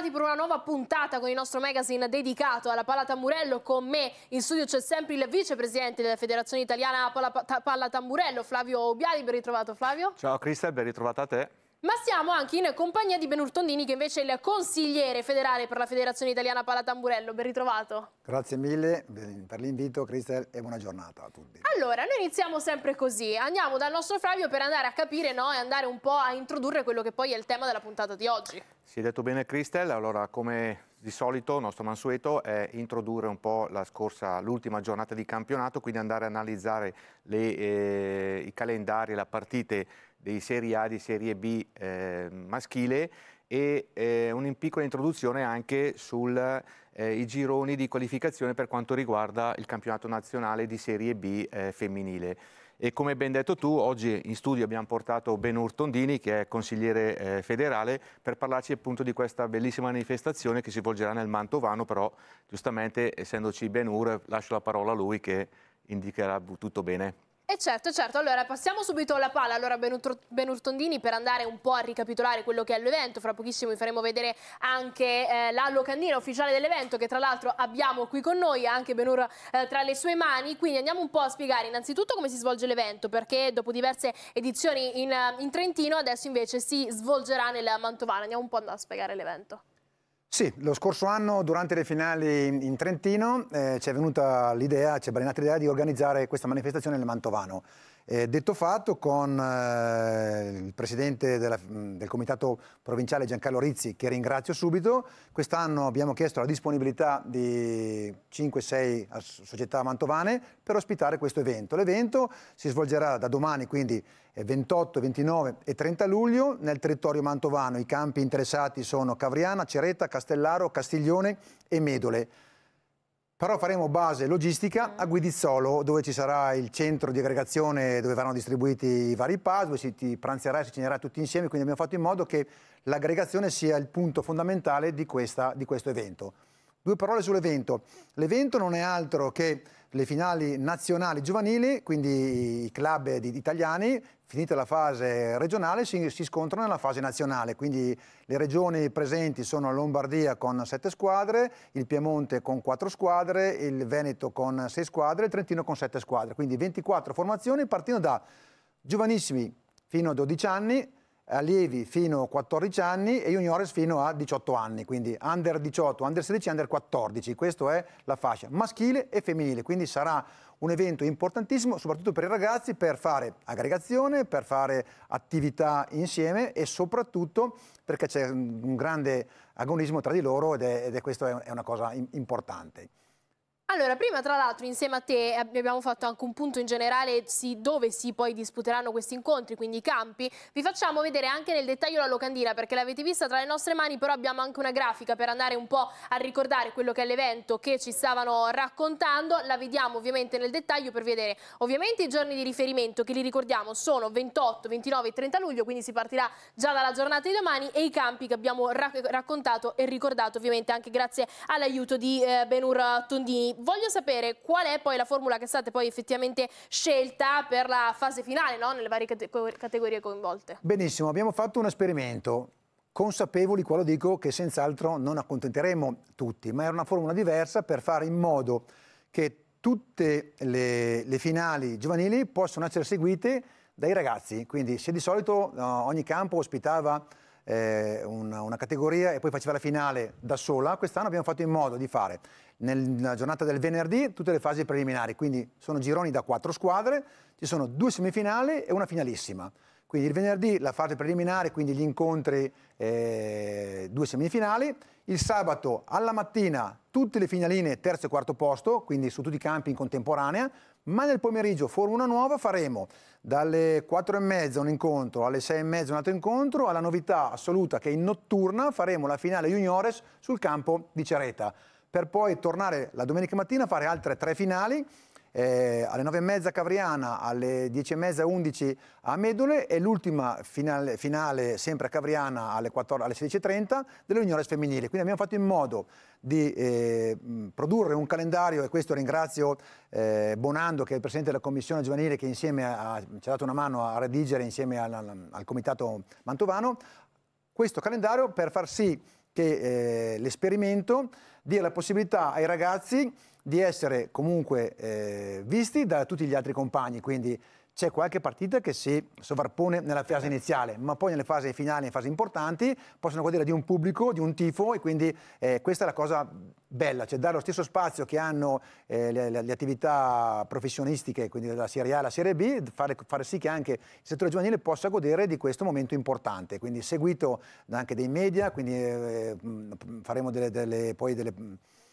ritrovati per una nuova puntata con il nostro magazine dedicato alla Palla Tamburello. Con me in studio c'è sempre il vicepresidente della Federazione Italiana Palla, Palla Tamburello, Flavio Obiali. Ben ritrovato Flavio. Ciao Crista, ben ritrovata a te. Ma siamo anche in compagnia di Benurtondini, che invece è il consigliere federale per la Federazione Italiana Tamburello. Ben ritrovato. Grazie mille per l'invito, Cristel, e buona giornata a tutti. Allora, noi iniziamo sempre così. Andiamo dal nostro Flavio per andare a capire no, e andare un po' a introdurre quello che poi è il tema della puntata di oggi. Si è detto bene, Cristel. Allora, come di solito il nostro mansueto è introdurre un po' la scorsa, l'ultima giornata di campionato, quindi andare a analizzare le, eh, i calendari, le partite dei Serie A, di Serie B eh, maschile e eh, una piccola introduzione anche sui eh, gironi di qualificazione per quanto riguarda il campionato nazionale di Serie B eh, femminile. E come ben detto tu, oggi in studio abbiamo portato Benur Tondini, che è consigliere eh, federale, per parlarci appunto di questa bellissima manifestazione che si svolgerà nel Mantovano, però giustamente essendoci Benur lascio la parola a lui che indicherà tutto bene. E eh, certo, certo. Allora, passiamo subito alla palla. Allora, Benurtondini, per andare un po' a ricapitolare quello che è l'evento, fra pochissimo vi faremo vedere anche eh, la locandina ufficiale dell'evento, che tra l'altro abbiamo qui con noi, anche Benur eh, tra le sue mani. Quindi andiamo un po' a spiegare innanzitutto come si svolge l'evento, perché dopo diverse edizioni in, in Trentino, adesso invece si svolgerà nel Mantovano. Andiamo un po' a spiegare l'evento. Sì, lo scorso anno durante le finali in Trentino eh, ci è venuta l'idea, ci è balenata l'idea di organizzare questa manifestazione nel Mantovano. Eh, detto fatto, con eh, il presidente della, del comitato provinciale Giancarlo Rizzi, che ringrazio subito, quest'anno abbiamo chiesto la disponibilità di 5-6 società mantovane per ospitare questo evento. L'evento si svolgerà da domani, quindi 28, eh, 29 e 30 luglio nel territorio mantovano. I campi interessati sono Cavriana, Ceretta, Castellaro, Castiglione e Medole però faremo base logistica a mm. Guidizzolo, dove ci sarà il centro di aggregazione dove verranno distribuiti i vari pass, dove si ti pranzerà e si cenerà tutti insieme, quindi abbiamo fatto in modo che l'aggregazione sia il punto fondamentale di, questa, di questo evento. Due parole sull'evento. L'evento non è altro che le finali nazionali giovanili, quindi i club italiani, finita la fase regionale, si, si, scontrano nella fase nazionale. Quindi le regioni presenti sono la Lombardia con sette squadre, il Piemonte con quattro squadre, il Veneto con sei squadre, il Trentino con sette squadre. Quindi 24 formazioni partendo da giovanissimi fino a 12 anni, allievi fino a 14 anni e juniores fino a 18 anni, quindi under 18, under 16, under 14, questa è la fascia maschile e femminile, quindi sarà un evento importantissimo soprattutto per i ragazzi per fare aggregazione, per fare attività insieme e soprattutto perché c'è un grande agonismo tra di loro ed è, ed è questa è una cosa importante. Allora, prima tra l'altro insieme a te eh, abbiamo fatto anche un punto in generale si, dove si poi disputeranno questi incontri, quindi i campi. Vi facciamo vedere anche nel dettaglio la locandina perché l'avete vista tra le nostre mani, però abbiamo anche una grafica per andare un po' a ricordare quello che è l'evento che ci stavano raccontando. La vediamo ovviamente nel dettaglio per vedere ovviamente i giorni di riferimento che li ricordiamo sono 28, 29 e 30 luglio, quindi si partirà già dalla giornata di domani e i campi che abbiamo raccontato e ricordato ovviamente anche grazie all'aiuto di eh, Benur Tondini voglio sapere qual è poi la formula che state poi effettivamente scelta per la fase finale, no? nelle varie cate categorie coinvolte. Benissimo, abbiamo fatto un esperimento consapevoli, qua lo dico, che senz'altro non accontenteremo tutti, ma era una formula diversa per fare in modo che tutte le, le finali giovanili possano essere seguite dai ragazzi. Quindi se di solito no, ogni campo ospitava eh, una, una, categoria e poi faceva la finale da sola, quest'anno abbiamo fatto in modo di fare nella giornata del venerdì tutte le fasi preliminari, quindi sono gironi da quattro squadre, ci sono due semifinali e una finalissima. Quindi il venerdì la fase preliminare, quindi gli incontri, eh, due semifinali. Il sabato alla mattina tutte le finaline terzo e quarto posto, quindi su tutti i campi in contemporanea, ma nel pomeriggio Formula Nuova faremo dalle 4 e mezza un incontro, alle 6 e mezza un altro incontro, alla novità assoluta che in notturna faremo la finale juniores sul campo di Cereta, per poi tornare la domenica mattina a fare altre tre finali eh, alle 9.30 Cavriana, alle 10.30 11 a Medole e l'ultima finale, finale, sempre a Cavriana alle, 14, alle 16.30 delle juniores femminili. Quindi abbiamo fatto in modo di eh, produrre un calendario e questo ringrazio eh, Bonando che è il Presidente della Commissione Giovanile che insieme a, ci ha dato una mano a redigere insieme al, al, al Comitato Mantovano questo calendario per far sì che eh, l'esperimento dia la possibilità ai ragazzi di essere comunque eh, visti da tutti gli altri compagni, quindi c'è qualche partita che si sovrappone nella fase iniziale, ma poi nelle fasi finali, in fasi importanti, possono godere di un pubblico, di un tifo e quindi eh, questa è la cosa bella, cioè dare lo stesso spazio che hanno eh, le, le, attività professionistiche, quindi la Serie A la Serie B, fare, fare, sì che anche il settore giovanile possa godere di questo momento importante, quindi seguito anche dai media, quindi eh, faremo delle, delle, poi delle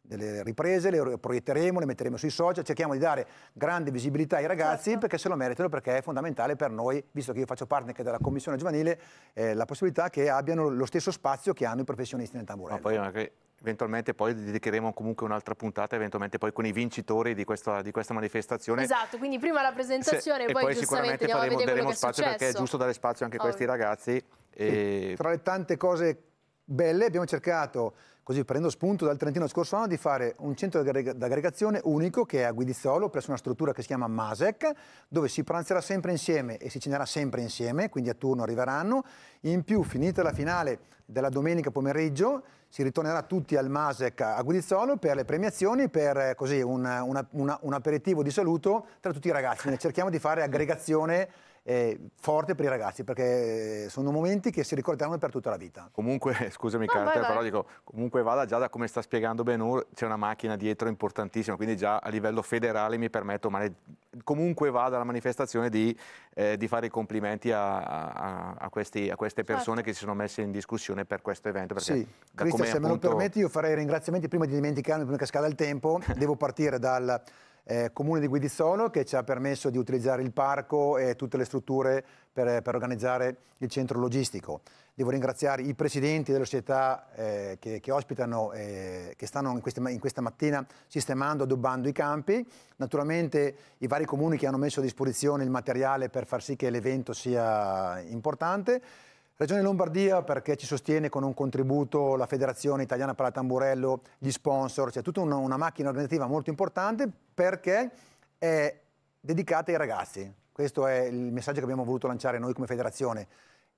delle riprese, le proietteremo, le metteremo sui social, cerchiamo di dare grande visibilità ai ragazzi certo. perché se lo meritano, perché è fondamentale per noi, visto che io faccio parte anche della commissione giovanile, eh, la possibilità che abbiano lo stesso spazio che hanno i professionisti nel tamburello. Ma poi anche eventualmente poi dedicheremo comunque un'altra puntata eventualmente poi con i vincitori di questa, di questa manifestazione esatto quindi prima la presentazione Se, e poi, sicuramente faremo, daremo spazio perché è giusto dare spazio anche a questi ragazzi e... tra le tante cose belle, abbiamo cercato, così prendo spunto dal Trentino scorso anno, di fare un centro d'aggregazione unico che è a Guidizzolo, presso una struttura che si chiama Masec, dove si pranzerà sempre insieme e si cenerà sempre insieme, quindi a turno arriveranno. In più, finita la finale della domenica pomeriggio, si ritornerà tutti al Masec a Guidizzolo per le premiazioni, per così, un, una, una, un aperitivo di saluto tra tutti i ragazzi. Quindi cerchiamo di fare aggregazione eh, forte per i ragazzi perché sono momenti che si ricorderanno per tutta la vita. Comunque, scusami no, Carter, vai, vai. però dico, comunque vada già da come sta spiegando Benur, c'è una macchina dietro importantissima, quindi già a livello federale mi permetto, ma comunque vada la manifestazione di, eh, di fare i complimenti a, a, a, questi, a queste certo. persone certo. che si sono messe in discussione per questo evento. Sì, Cristian, se appunto... me lo permetti io farei i ringraziamenti prima di dimenticarmi, prima che scada il tempo, devo partire dal eh, comune di Guidisono che ci ha permesso di utilizzare il parco e tutte le strutture per, eh, per organizzare il centro logistico. Devo ringraziare i presidenti delle società eh, che, che, ospitano, eh, che stanno in, queste, in questa mattina sistemando, addobbando i campi, naturalmente i vari comuni che hanno messo a disposizione il materiale per far sì che l'evento sia importante Regione Lombardia perché ci sostiene con un contributo la Federazione Italiana per la Tamburello, gli sponsor, c'è cioè tutta una macchina organizzativa molto importante perché è dedicata ai ragazzi. Questo è il messaggio che abbiamo voluto lanciare noi come federazione.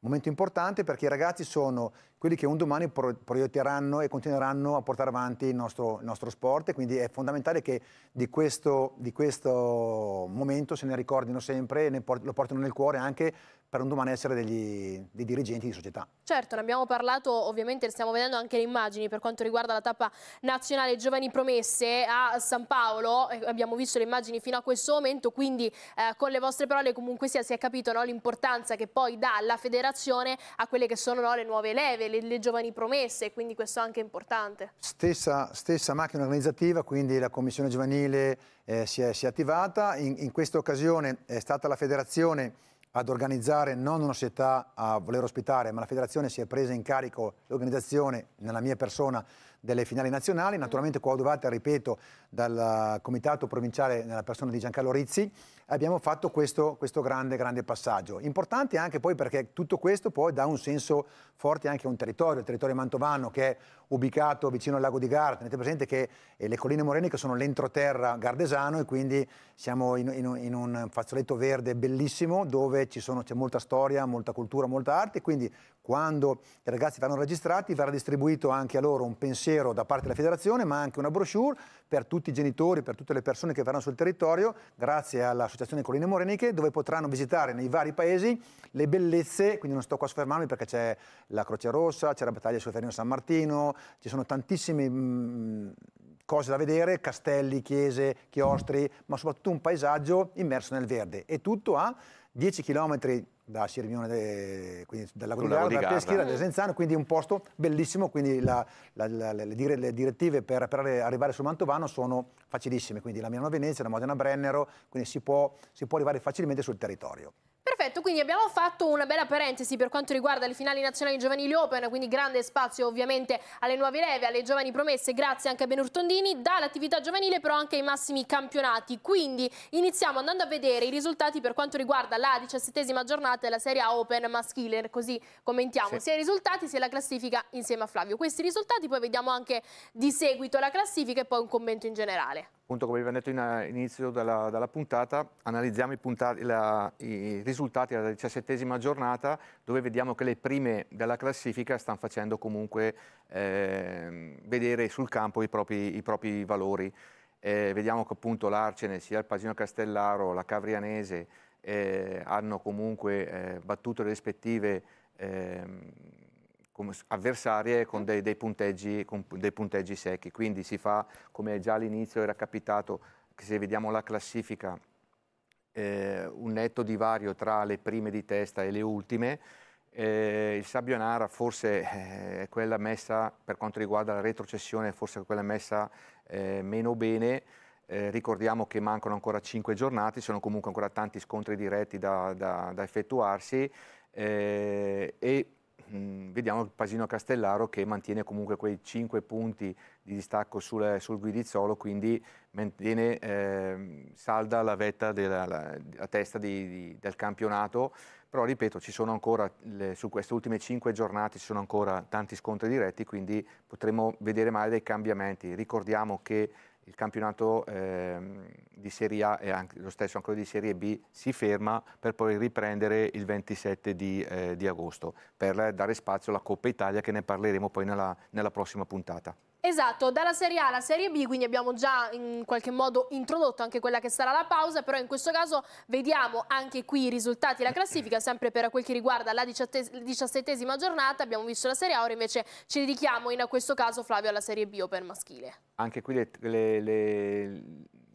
Momento importante perché i ragazzi sono quelli che un domani proietteranno e continueranno a portare avanti il nostro, il nostro sport, quindi è fondamentale che di questo, di questo, momento se ne ricordino sempre e ne port lo portino nel cuore anche per un domani essere degli, dei dirigenti di società. Certo, ne abbiamo parlato, ovviamente stiamo vedendo anche le immagini per quanto riguarda la tappa nazionale Giovani Promesse a San Paolo, abbiamo visto le immagini fino a questo momento, quindi eh, con le vostre parole comunque sia si è capito no, l'importanza che poi dà la federazione a quelle che sono no, le nuove leve, le, le, giovani promesse, quindi questo è anche importante. Stessa, stessa macchina organizzativa, quindi la commissione giovanile eh, si, è, si, è, attivata, in, in questa occasione è stata la federazione ad organizzare non una società a voler ospitare, ma la federazione si è presa in carico l'organizzazione, nella mia persona, delle finali nazionali, mm. naturalmente coadiuvata, ripeto, dal comitato provinciale nella persona di Giancarlo Rizzi abbiamo fatto questo, questo grande, grande, passaggio. Importante anche poi perché tutto questo poi dà un senso forte anche a un territorio, il territorio mantovano che è ubicato vicino al lago di Garda. Tenete presente che eh, le colline moreniche sono l'entroterra gardesano e quindi siamo in, in, in un fazzoletto verde bellissimo dove c'è molta storia, molta cultura, molta arte. Quindi quando i ragazzi verranno registrati verrà distribuito anche a loro un pensiero da parte della federazione ma anche una brochure per tutti i genitori, per tutte le persone che verranno sul territorio grazie all'associazione Colline Moreniche dove potranno visitare nei vari paesi le bellezze, quindi non sto qua a soffermarmi perché c'è la Croce Rossa, c'è la battaglia sul Ferino San Martino, ci sono tantissime mm, cose da vedere, castelli, chiese, chiostri, ma soprattutto un paesaggio immerso nel verde e tutto a 10 km da Sirmione, de, quindi dalla Grugliara, da Peschiera, da mm. Senzano, quindi un posto bellissimo, quindi la, la, la, le, dire, le, direttive per, per, arrivare sul Mantovano sono facilissime, quindi la Milano-Venezia, la Modena-Brennero, quindi si può, si può arrivare facilmente sul territorio. Perfetto, quindi abbiamo fatto una bella parentesi per quanto riguarda le finali nazionali giovanili open, quindi grande spazio ovviamente alle nuove leve, alle giovani promesse, grazie anche a Benurtondini, dall'attività giovanile però anche ai massimi campionati. Quindi iniziamo andando a vedere i risultati per quanto riguarda la diciassettesima giornata della Serie A Open maschile, così commentiamo sì. sia i risultati sia la classifica insieme a Flavio. Questi risultati poi vediamo anche di seguito la classifica e poi un commento in generale appunto come vi ho detto all'inizio in eh, della, della, puntata, analizziamo i, puntati, la, i risultati della diciassettesima giornata dove vediamo che le prime della classifica stanno facendo comunque eh, vedere sul campo i propri, i propri valori. Eh, vediamo che appunto l'Arcene, sia il Pasino Castellaro, la Cavrianese eh, hanno comunque eh, battuto le rispettive ehm, avversarie con, dei, dei punteggi, con dei punteggi secchi. Quindi si fa, come già all'inizio era capitato, che se vediamo la classifica eh, un netto divario tra le prime di testa e le ultime. Eh, il Sabbionara forse eh, è quella messa, per quanto riguarda la retrocessione, forse quella messa eh, meno bene. Eh, ricordiamo che mancano ancora 5 giornate, sono comunque ancora tanti scontri diretti da, da, da effettuarsi e mh, mm, vediamo il Pasino Castellaro che mantiene comunque quei 5 punti di distacco sul, sul Guidizzolo, quindi mantiene eh, salda la vetta della la, la testa di, di, del campionato. Però ripeto, ci sono ancora, le, su queste ultime 5 giornate ci sono ancora tanti scontri diretti, quindi potremo vedere male dei cambiamenti. Ricordiamo che il campionato ehm, di Serie A e anche, lo stesso ancora di Serie B si ferma per poi riprendere il 27 di, eh, di agosto per dare spazio alla Coppa Italia che ne parleremo poi nella, nella prossima puntata. Esatto, dalla Serie A alla Serie B, quindi abbiamo già in qualche modo introdotto anche quella che sarà la pausa, però in questo caso vediamo anche qui i risultati e la classifica, sempre per quel che riguarda la diciassettesima giornata, abbiamo visto la Serie A, ora invece ci dedichiamo in questo caso Flavio alla Serie B o per maschile. Anche qui le, le, le,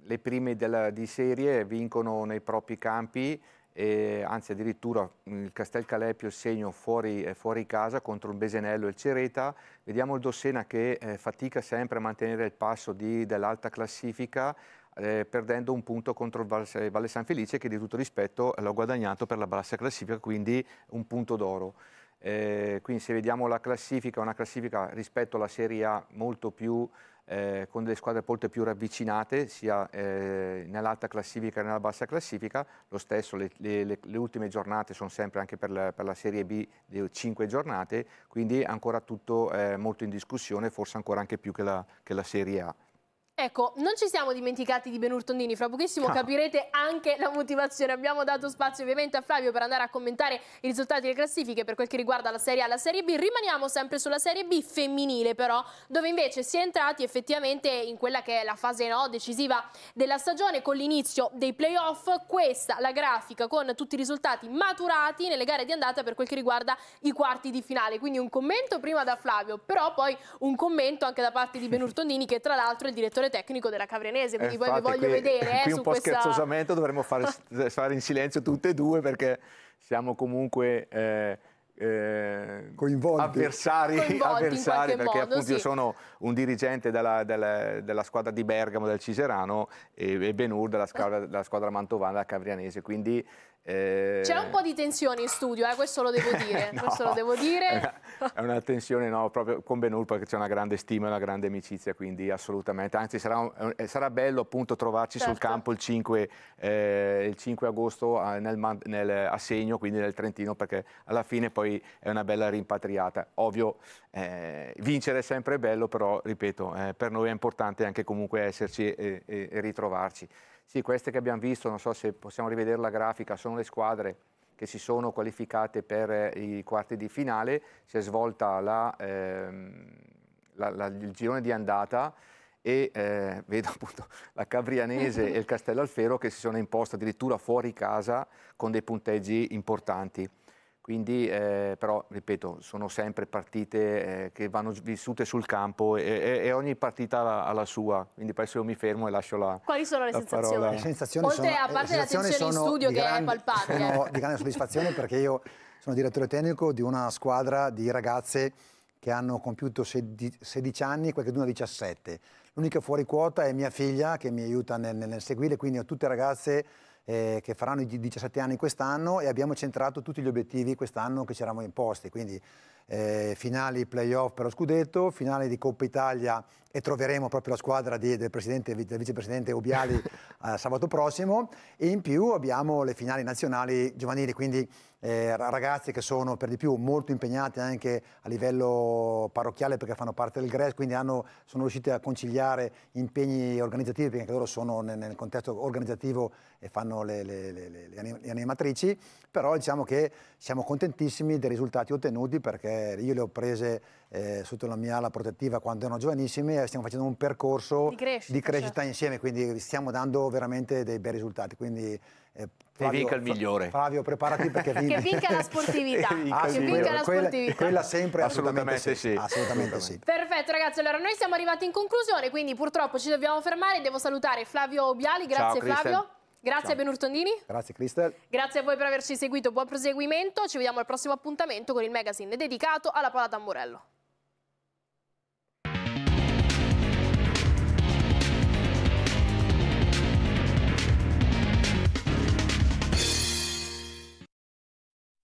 le prime della, di serie vincono nei propri campi, e, anzi addirittura mm, il Castel Calepio segno fuori, eh, fuori, casa contro il Besenello e il Cereta, vediamo il Dossena che eh, fatica sempre a mantenere il passo dell'alta classifica eh, perdendo un punto contro il Valle, San Felice che di tutto rispetto l'ha guadagnato per la bassa classifica, quindi un punto d'oro. Eh, quindi se vediamo la classifica, una classifica rispetto alla Serie A molto più eh, con delle squadre molto più ravvicinate sia eh, nell'alta classifica che nella bassa classifica, lo stesso le, le, le ultime giornate sono sempre anche per la, per la Serie B le 5 giornate, quindi ancora tutto eh, molto in discussione, forse ancora anche più che la, che la Serie A. Ecco, non ci siamo dimenticati di Benurtondini, fra pochissimo capirete anche la motivazione. Abbiamo dato spazio ovviamente a Flavio per andare a commentare i risultati delle classifiche per quel che riguarda la Serie A e la Serie B. Rimaniamo sempre sulla Serie B femminile però, dove invece si è entrati effettivamente in quella che è la fase no, decisiva della stagione con l'inizio dei playoff. Questa la grafica con tutti i risultati maturati nelle gare di andata per quel che riguarda i quarti di finale. Quindi un commento prima da Flavio, però poi un commento anche da parte di Benurtondini che tra l'altro è il direttore direttore tecnico della Cavrianese, quindi eh, poi vi voglio qui, vedere. Eh, qui eh, un po' questa... scherzosamente dovremmo fare, fare, in silenzio tutte e due perché siamo comunque... Eh, eh, coinvolti. avversari, coinvolti avversari perché modo, appunto sì. io sono un dirigente della, della, della, squadra di Bergamo del Ciserano e, e Benur della squadra, della squadra mantovana della Cavrianese quindi eh... c'è un po' di tensione in studio eh, questo lo devo dire, no. lo devo dire. Eh, è una tensione no, proprio con Benur perché c'è una grande stima e una grande amicizia, quindi assolutamente. Anzi, sarà, sarà bello appunto trovarci certo. sul campo il 5, eh, il 5 agosto nel, nel, a Segno, quindi nel Trentino, perché alla fine poi è una bella rimpatriata. Ovvio, eh, vincere è sempre bello, però ripeto, eh, per noi è importante anche comunque esserci e, e, e ritrovarci. Sì, queste che abbiamo visto, non so se possiamo rivedere la grafica, sono le squadre che si sono qualificate per eh, i quarti di finale, si è svolta la, ehm, la, la, il girone di andata e eh, vedo appunto la Cabrianese e il Castello Alfero che si sono imposti addirittura fuori casa con dei punteggi importanti. Quindi, eh, però, ripeto, sono sempre partite eh, che vanno vissute sul campo e, e, e ogni partita ha la sua. Quindi adesso io mi fermo e lascio la Quali sono le sensazioni? Le sensazioni Oltre sono, a eh, parte la tensione in studio che grande, è palpabile. Sono di grande soddisfazione perché io sono direttore tecnico di una squadra di ragazze che hanno compiuto 16 anni, qualche d'una 17. L'unica fuori quota è mia figlia che mi aiuta nel, nel seguire, quindi ho tutte ragazze eh, che faranno i 17 anni quest'anno e abbiamo centrato tutti gli obiettivi quest'anno che ci eravamo imposti, quindi eh, finali playoff per lo scudetto, finale di Coppa Italia e troveremo proprio la squadra di, del, del, vicepresidente Obiali eh, sabato prossimo e in più abbiamo le finali nazionali giovanili, quindi eh, ragazzi che sono per di più molto impegnati anche a livello parrocchiale perché fanno parte del GRES, quindi hanno, sono riusciti a conciliare impegni organizzativi perché anche loro sono nel, nel, contesto organizzativo e fanno le, le, le, le, animatrici, però diciamo che siamo contentissimi dei risultati ottenuti perché io le ho prese eh, sotto la mia ala protettiva quando erano giovanissimi e stiamo facendo un percorso di crescita, di crescita cioè. insieme, quindi stiamo dando veramente dei bei risultati. Quindi, eh, Flavio, vinca il migliore. Flavio, preparati perché vinca. che vinca la sportività. vinca ah, sì, vinca quello, la sportività. Quella, sempre, assolutamente, assolutamente, sì. Sì. assolutamente, sì. Perfetto ragazzi, allora noi siamo arrivati in conclusione, quindi purtroppo ci dobbiamo fermare. Devo salutare Flavio Obiali. grazie Ciao, Flavio. Grazie Ciao. a Benurtondini. Grazie Cristel. Grazie a voi per averci seguito, buon proseguimento. Ci vediamo al prossimo appuntamento con il magazine dedicato alla Pala Tamburello.